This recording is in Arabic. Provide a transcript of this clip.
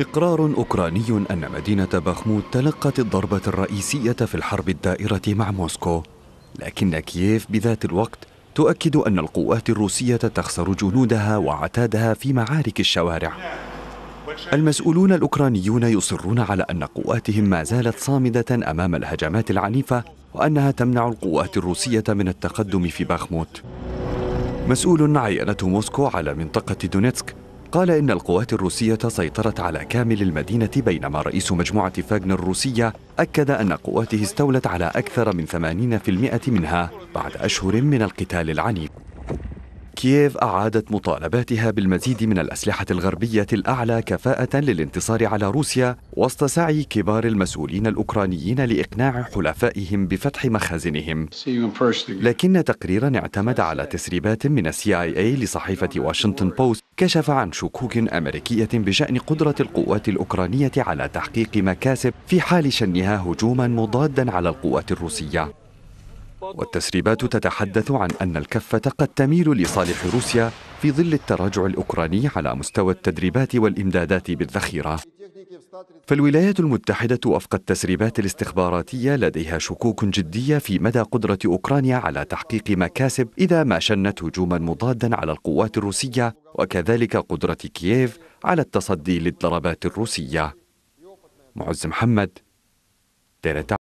إقرار أوكراني أن مدينة باخموت تلقت الضربة الرئيسية في الحرب الدائرة مع موسكو لكن كييف بذات الوقت تؤكد أن القوات الروسية تخسر جنودها وعتادها في معارك الشوارع المسؤولون الأوكرانيون يصرون على أن قواتهم ما زالت صامدة أمام الهجمات العنيفة وأنها تمنع القوات الروسية من التقدم في باخموت مسؤول عينته موسكو على منطقة دونيتسك قال إن القوات الروسية سيطرت على كامل المدينة بينما رئيس مجموعة فاغنر الروسية أكد أن قواته استولت على أكثر من 80% منها بعد أشهر من القتال العنيف كييف أعادت مطالباتها بالمزيد من الأسلحة الغربية الأعلى كفاءة للانتصار على روسيا وسط سعي كبار المسؤولين الأوكرانيين لإقناع حلفائهم بفتح مخازنهم لكن تقريرا اعتمد على تسريبات من السي آي لصحيفة واشنطن بوست كشف عن شكوك أمريكية بشأن قدرة القوات الأوكرانية على تحقيق مكاسب في حال شنها هجوما مضادا على القوات الروسية والتسريبات تتحدث عن أن الكفة قد تميل لصالح روسيا في ظل التراجع الأوكراني على مستوى التدريبات والإمدادات بالذخيرة فالولايات المتحدة وفق التسريبات الاستخباراتية لديها شكوك جدية في مدى قدرة أوكرانيا على تحقيق مكاسب إذا ما شنت هجوما مضادا على القوات الروسية وكذلك قدرة كييف على التصدي للضربات الروسية معز محمد